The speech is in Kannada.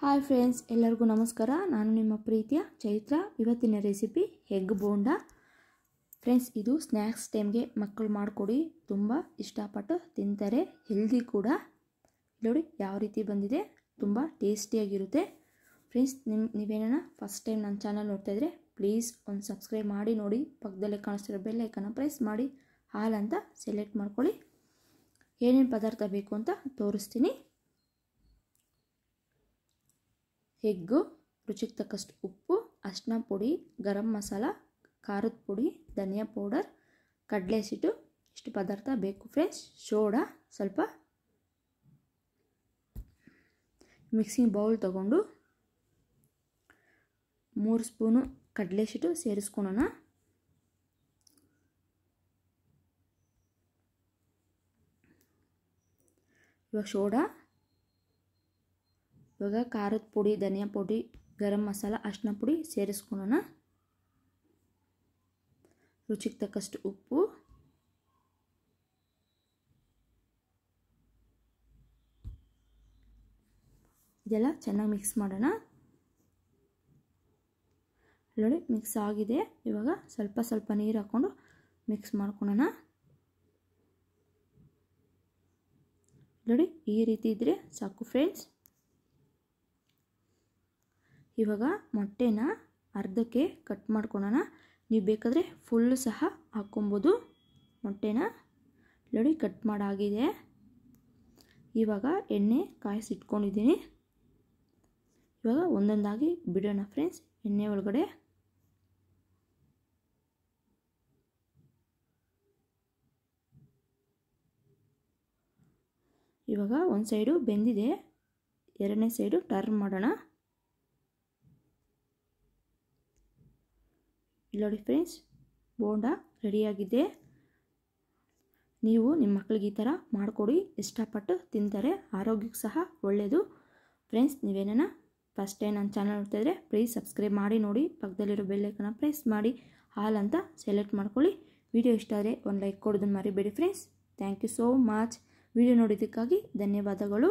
ಹಾಯ್ ಫ್ರೆಂಡ್ಸ್ ಎಲ್ಲರಿಗೂ ನಮಸ್ಕಾರ ನಾನು ನಿಮ್ಮ ಪ್ರೀತಿಯ ಚೈತ್ರ ಇವತ್ತಿನ ರೆಸಿಪಿ ಹೆಗ್ ಬೋಂಡ ಫ್ರೆಂಡ್ಸ್ ಇದು ಸ್ನ್ಯಾಕ್ಸ್ ಟೈಮ್ಗೆ ಮಕ್ಕಳು ಮಾಡಿಕೊಡಿ ತುಂಬ ಇಷ್ಟಪಟ್ಟು ತಿಂತಾರೆ ಹೆಲ್ದಿ ಕೂಡ ನೋಡಿ ಯಾವ ರೀತಿ ಬಂದಿದೆ ತುಂಬ ಟೇಸ್ಟಿಯಾಗಿರುತ್ತೆ ಫ್ರೆಂಡ್ಸ್ ನಿಮ್ಮ ನೀವೇನ ಫಸ್ಟ್ ಟೈಮ್ ನನ್ನ ಚಾನಲ್ ನೋಡ್ತಾಯಿದ್ರೆ ಪ್ಲೀಸ್ ಒಂದು ಸಬ್ಸ್ಕ್ರೈಬ್ ಮಾಡಿ ನೋಡಿ ಪಕ್ಕದಲ್ಲೇ ಕಾಣಿಸ್ತಿರೋ ಬೆಲ್ಲೈಕನ್ನು ಪ್ರೆಸ್ ಮಾಡಿ ಅಂತ ಸೆಲೆಕ್ಟ್ ಮಾಡ್ಕೊಳ್ಳಿ ಏನೇನು ಪದಾರ್ಥ ಬೇಕು ಅಂತ ತೋರಿಸ್ತೀನಿ ಎಗ್ಗು ರುಚಿಗೆ ತಕ್ಕಷ್ಟು ಉಪ್ಪು ಅರಿಶಿನ ಪುಡಿ ಗರಂ ಮಸಾಲ ಖಾರದ ಪುಡಿ ಧನಿಯಾ ಪೌಡರ್ ಕಡಲೆ ಸಿಟ್ಟು ಇಷ್ಟು ಪದಾರ್ಥ ಬೇಕು ಫ್ರೆಂಡ್ಸ್ ಶೋಡಾ ಸ್ವಲ್ಪ ಮಿಕ್ಸಿಂಗ್ ಬೌಲ್ ತಗೊಂಡು ಮೂರು ಸ್ಪೂನು ಕಡಲೆ ಹಿಟ್ಟು ಸೇರಿಸ್ಕೊಳೋಣ ಇವಾಗ ಸೋಡಾ ಇವಾಗ ಖಾರದ ಪುಡಿ ಧನಿಯಾ ಪುಡಿ ಗರಂ ಮಸಾಲ ಅಷ್ಟನ ಪುಡಿ ಸೇರಿಸ್ಕೊಳೋಣ ರುಚಿಗೆ ತಕ್ಕಷ್ಟು ಉಪ್ಪು ಇದೆಲ್ಲ ಚೆನ್ನಾಗಿ ಮಿಕ್ಸ್ ಮಾಡೋಣ ನೋಡಿ ಮಿಕ್ಸ್ ಆಗಿದೆ ಇವಾಗ ಸ್ವಲ್ಪ ಸ್ವಲ್ಪ ನೀರು ಹಾಕ್ಕೊಂಡು ಮಿಕ್ಸ್ ಮಾಡ್ಕೊಳೋಣ ನೋಡಿ ಈ ರೀತಿ ಇದ್ದರೆ ಸಾಕು ಫ್ರೆಂಡ್ಸ್ ಇವಾಗ ಮೊಟ್ಟೆನ ಅರ್ಧಕ್ಕೆ ಕಟ್ ಮಾಡ್ಕೊಳ್ಳೋಣ ನೀವು ಬೇಕಾದರೆ ಫುಲ್ಲು ಸಹ ಹಾಕ್ಕೊಬೋದು ಮೊಟ್ಟೆನ ಲಡಿ ಕಟ್ ಮಾಡಾಗಿದೆ ಇವಾಗ ಎಣ್ಣೆ ಕಾಯಿಸಿಟ್ಕೊಂಡಿದ್ದೀನಿ ಇವಾಗ ಒಂದೊಂದಾಗಿ ಬಿಡೋಣ ಫ್ರೆಂಡ್ಸ್ ಎಣ್ಣೆ ಒಳಗಡೆ ಇವಾಗ ಒಂದು ಸೈಡು ಬೆಂದಿದೆ ಎರಡನೇ ಸೈಡು ಟರ್ನ್ ಮಾಡೋಣ ಇಲ್ಲ ನೋಡಿ ಫ್ರೆಂಡ್ಸ್ ಬೋಂಡ ರೆಡಿಯಾಗಿದೆ ನೀವು ನಿಮ್ಮ ಮಕ್ಕಳಿಗೆ ಈ ಥರ ಮಾಡಿಕೊಡಿ ಇಷ್ಟಪಟ್ಟು ತಿಂತಾರೆ ಆರೋಗ್ಯಕ್ಕೆ ಸಹ ಒಳ್ಳೆಯದು ಫ್ರೆಂಡ್ಸ್ ನೀವೇನ ಫಸ್ಟ್ ಟೈಮ್ ನನ್ನ ಚಾನಲ್ ನೋಡ್ತಾಯಿದ್ರೆ ಪ್ಲೀಸ್ ಸಬ್ಸ್ಕ್ರೈಬ್ ಮಾಡಿ ನೋಡಿ ಪಕ್ಕದಲ್ಲಿರೋ ಬೆಲ್ಲೈಕನ್ನ ಪ್ರೆಸ್ ಮಾಡಿ ಹಾಲ್ ಅಂತ ಸೆಲೆಕ್ಟ್ ಮಾಡ್ಕೊಳ್ಳಿ ವಿಡಿಯೋ ಇಷ್ಟ ಆದರೆ ಒಂದು ಲೈಕ್ ಕೊಡೋದನ್ನು ಮರಿಬೇಡಿ friends thank you so much video ನೋಡಿದ್ದಕ್ಕಾಗಿ ಧನ್ಯವಾದಗಳು